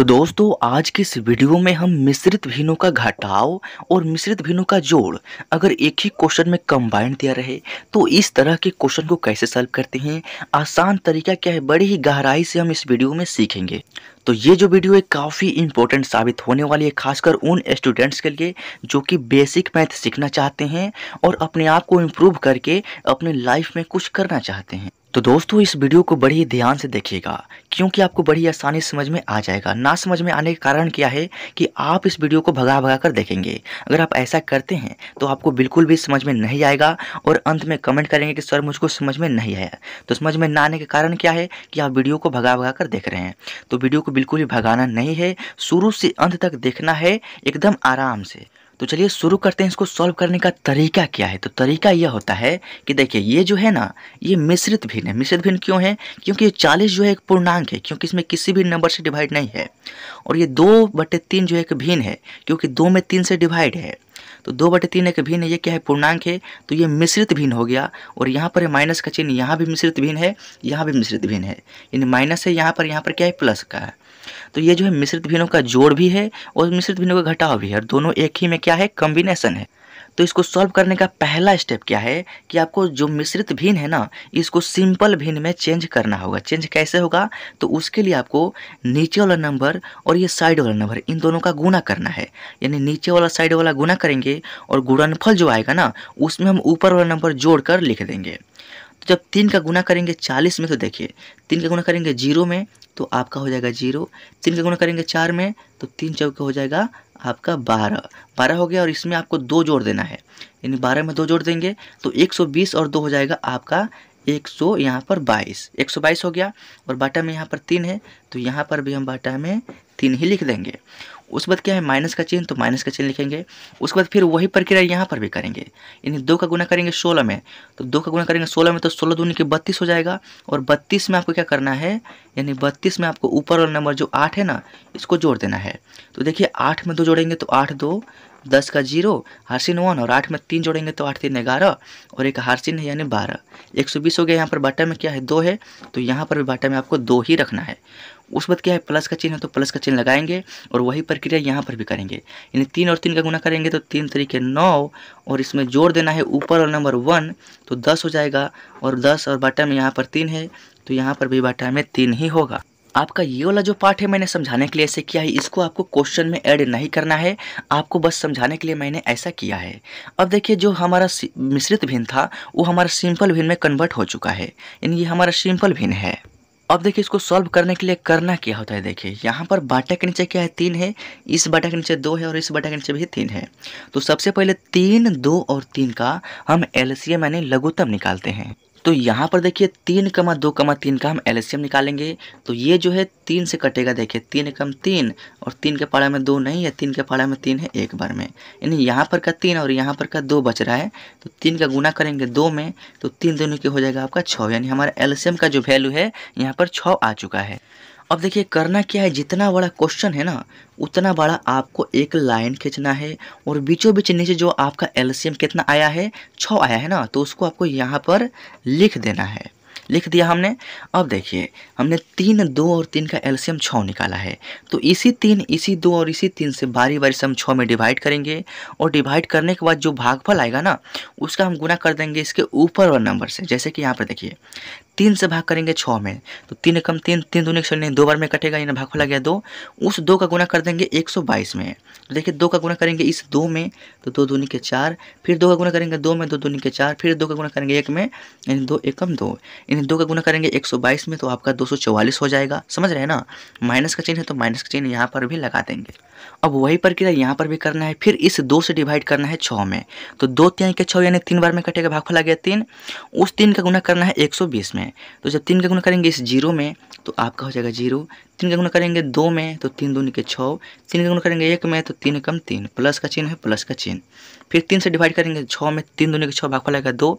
तो दोस्तों आज के इस वीडियो में हम मिश्रित भीनों का घटाव और मिश्रित भीनों का जोड़ अगर एक ही क्वेश्चन में कंबाइंड दिया रहे तो इस तरह के क्वेश्चन को कैसे सॉल्व करते हैं आसान तरीका क्या है बड़ी ही गहराई से हम इस वीडियो में सीखेंगे तो ये जो वीडियो है काफ़ी इंपॉर्टेंट साबित होने वाली है खासकर उन स्टूडेंट्स के लिए जो कि बेसिक मैथ सीखना चाहते हैं और अपने आप को इम्प्रूव करके अपने लाइफ में कुछ करना चाहते हैं तो दोस्तों इस वीडियो को बड़ी ध्यान से देखिएगा क्योंकि आपको बड़ी आसानी समझ में आ जाएगा ना समझ में आने का कारण क्या है कि आप इस वीडियो को भगा भगा कर देखेंगे अगर आप ऐसा करते हैं तो आपको बिल्कुल भी समझ में नहीं आएगा और अंत में कमेंट करेंगे कि सर मुझको समझ में नहीं आया तो समझ में ना आने का कारण क्या है कि आप वीडियो को भगा भगा कर देख रहे हैं तो वीडियो को बिल्कुल भी भगाना नहीं है शुरू से अंत तक देखना है एकदम आराम से तो चलिए शुरू करते हैं इसको सॉल्व करने का तरीका क्या है तो तरीका यह होता है कि देखिए ये जो है ना ये मिश्रित भिन्न है मिश्रित भिन्न क्यों है क्योंकि ये चालीस जो है एक पूर्णांक है क्योंकि इसमें किसी भी नंबर से डिवाइड नहीं है और ये दो बटे तीन जो है एक भिन्न है क्योंकि दो में तीन से डिवाइड है तो दो बटे तीन एक भिन्न है ये क्या है पूर्णांक है तो ये मिश्रित भिन्न हो गया और यहाँ पर माइनस का चिन्ह यहाँ भी मिश्रित भिन्न है यहाँ भी मिश्रित भिन्न है यानी माइनस है यहाँ पर यहाँ पर क्या है प्लस का है तो ये जो है मिश्रित भिन्नों का जोड़ भी है और मिश्रित भिन्नों का घटाव भी है और दोनों एक ही में क्या है कॉम्बिनेशन है तो इसको सॉल्व करने का पहला स्टेप क्या है कि आपको जो मिश्रित भिन्न है ना इसको सिंपल भिन्न में चेंज करना होगा चेंज कैसे होगा तो उसके लिए आपको नीचे वाला नंबर और ये साइड वाला नंबर इन दोनों का गुना करना है यानी नीचे वाला साइड वाला गुना करेंगे और गुणनफल जो आएगा ना उसमें हम ऊपर वाला नंबर कर लिख देंगे तो जब तीन का गुना करेंगे चालीस में तो देखिए तीन का गुना करेंगे जीरो में तो आपका हो जाएगा जीरो तीन का गुना करेंगे चार में तो तीन चौका हो जाएगा आपका बारह बारह हो गया और इसमें आपको दो जोड़ देना है यानी बारह में दो जोड़ देंगे तो एक सौ बीस और दो हो जाएगा आपका एक सौ यहाँ पर बाईस एक सौ बाईस हो गया और बाटा में यहाँ पर तीन है तो यहाँ पर भी हम बाटा में तीन ही लिख देंगे उसके बाद क्या है माइनस का चिन्ह तो माइनस का चिन्ह लिखेंगे उसके बाद फिर वही प्रक्रिया यहाँ पर भी करेंगे यानी दो का गुना करेंगे सोलह में तो दो का गुना करेंगे सोलह में तो सोलह दूनी के बत्तीस हो जाएगा और बत्तीस में आपको क्या करना है यानी बत्तीस में आपको ऊपर वाला नंबर जो आठ है ना इसको जोड़ देना है तो देखिए आठ में दो जोड़ेंगे तो आठ दो दस का जीरो हारसिन वन और आठ में तीन जोड़ेंगे तो आठ तीन ग्यारह और एक हारसिन है यानी बारह एक सौ बीस हो गया यहाँ पर बाटा में क्या है दो है तो यहाँ पर भी बाटा में आपको दो ही रखना है उस बात क्या है प्लस का चिन्ह है तो प्लस का चिन्ह लगाएंगे और वही प्रक्रिया यहाँ पर भी करेंगे यानी तीन और तीन का गुना करेंगे तो तीन तरीके नौ और इसमें जोड़ देना है ऊपर और नंबर वन तो दस हो जाएगा और दस और बाटा में यहाँ पर तीन है तो यहाँ पर भी बाटा में तीन ही होगा आपका ये वाला जो पार्ट है मैंने समझाने के लिए ऐसे किया है इसको आपको क्वेश्चन में ऐड नहीं करना है आपको बस समझाने के लिए मैंने ऐसा किया है अब देखिए जो हमारा मिश्रित भिन्न था वो हमारा सिंपल भिन्न में कन्वर्ट हो चुका है यानी ये हमारा सिंपल भिन्न है अब देखिए इसको सॉल्व करने के लिए करना क्या होता है देखिए यहाँ पर बाटा के नीचे क्या है तीन है इस बाटा के नीचे दो है और इस बाटा के नीचे भी तीन है तो सबसे पहले तीन दो और तीन का हम एलसीएम यानी लघुतम निकालते हैं तो यहाँ पर देखिए तीन कमा दो कमा तीन का हम एल निकालेंगे तो ये जो है तीन से कटेगा देखिए तीन कम तीन और तीन के पाड़ा में दो नहीं है तीन के पाड़ा में तीन है एक बार में यानी यहाँ पर का तीन और यहाँ पर का दो बच रहा है तो तीन का गुना करेंगे दो में तो तीन दोनों के हो जाएगा आपका छः यानी हमारा एल का जो वैल्यू है यहाँ पर छः आ चुका है अब देखिए करना क्या है जितना बड़ा क्वेश्चन है ना उतना बड़ा आपको एक लाइन खींचना है और बीचों बीच नीचे जो आपका एलसीएम कितना आया है छः आया है ना तो उसको आपको यहाँ पर लिख देना है लिख दिया हमने अब देखिए हमने तीन दो और तीन का एल्शियम छः निकाला है तो इसी तीन इसी दो और इसी तीन से बारी बारी से हम छः में डिवाइड करेंगे और डिवाइड करने के बाद जो भागफल आएगा ना उसका हम गुना कर देंगे इसके ऊपर और नंबर से जैसे कि यहाँ पर देखिए तीन से भाग करेंगे छः में तो तीन कम तीन तीन दोनों एक सौ दो बार में कटेगा यानी भागफल आ गया दो उस दो का गुना कर देंगे एक सौ बाईस में तो देखिए दो का गुना करेंगे इस दो में तो दो दूनी के चार फिर दो का गुना करेंगे दो में दो दूनी के चार फिर दो का गुना करेंगे एक में यानी दो एकम दो यानी यानी दो का गुना करेंगे 122 में तो आपका 244 हो जाएगा समझ रहे हैं ना माइनस का चिन्ह है तो माइनस का चिन्ह यहाँ पर भी लगा देंगे अब वही प्रक्रिया यहाँ पर भी करना है फिर इस दो से डिवाइड करना है छः में तो दो तीन के छः यानी तीन बार में कटेगा भागफल आ गया तीन उस तीन का गुना करना है एक में तो जब तीन का गुना करेंगे इस जीरो में तो आपका हो जाएगा जीरो तीन का गुना करेंगे दो में तो तीन दूनी के छः तीन का गुना करेंगे एक में तो तीन कम तीन प्लस का चिन्ह है प्लस का चिन्ह फिर तीन से डिवाइड करेंगे छः में तीन दोनों के छः भागफल आएगा दो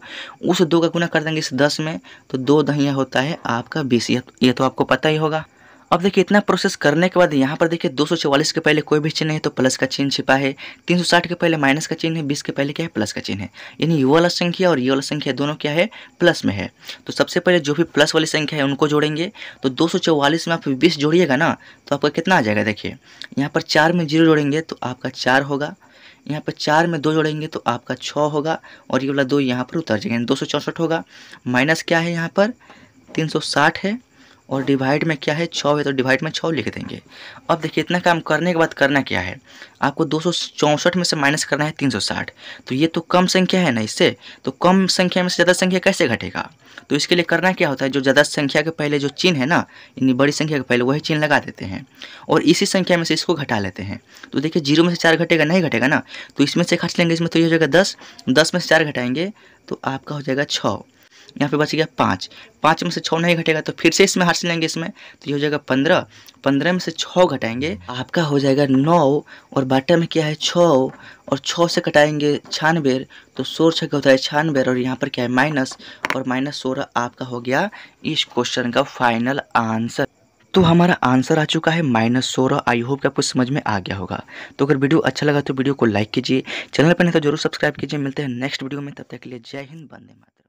उस दो का गुना कर देंगे इस दस में तो दो दहिया होता है आपका बीस ये तो, तो आपको पता ही होगा अब देखिए इतना प्रोसेस करने के बाद यहाँ पर देखिए 244 के पहले कोई भी चिन्ह है तो प्लस का चिन्ह छिपा है 360 के पहले माइनस का चिन्ह है 20 के पहले क्या है प्लस का चिन्ह है यानी ये वाला संख्या और ये वाला संख्या दोनों क्या है प्लस में है तो सबसे पहले जो भी प्लस वाली संख्या है उनको जोड़ेंगे तो दो में आप बीस जोड़िएगा ना तो आपका कितना आ जाएगा देखिए यहाँ पर चार में जीरो जोड़ेंगे तो आपका चार होगा यहाँ पर चार में दो जोड़ेंगे तो आपका छः होगा और ये वाला दो यहाँ पर उतर जाएगा दो सौ चौंसठ होगा माइनस क्या है यहाँ पर तीन सौ साठ है और डिवाइड में क्या है छः है तो डिवाइड में छः लिख देंगे अब देखिए इतना काम करने के बाद करना क्या है आपको दो में से माइनस करना है 360 तो ये तो कम संख्या है ना इससे तो कम संख्या में से ज़्यादा संख्या कैसे घटेगा तो इसके लिए करना क्या होता है जो ज़्यादा संख्या के पहले जो चिन्ह है ना इतनी बड़ी संख्या के पहले वही चिन्ह लगा देते हैं और इसी संख्या में से इसको घटा लेते हैं तो देखिए जीरो में से चार घटेगा नहीं घटेगा ना तो इसमें से घट लेंगे इसमें तो ये हो जाएगा दस दस में से चार घटाएंगे तो आपका हो जाएगा छः यहाँ पे बच गया पाँच पाँच में से छः नहीं घटेगा तो फिर से इसमें हार से लेंगे इसमें तो ये हो जाएगा पंद्रह पंद्रह में से छः घटाएंगे आपका हो जाएगा नौ और बाटा में क्या है छः और छः से कटाएंगे छानबे तो सोलह छः होता है छानबे और यहाँ पर क्या है माइनस और माइनस सोलह आपका हो गया इस क्वेश्चन का फाइनल आंसर तो हमारा आंसर आ चुका है माइनस सोलह आई होप कि आपको समझ में आ गया होगा तो अगर वीडियो अच्छा लगा तो वीडियो को लाइक कीजिए चैनल पर नहीं तो जरूर सब्सक्राइब कीजिए मिलते हैं नेक्स्ट वीडियो में तब तक के लिए जय हिंद बंदे माता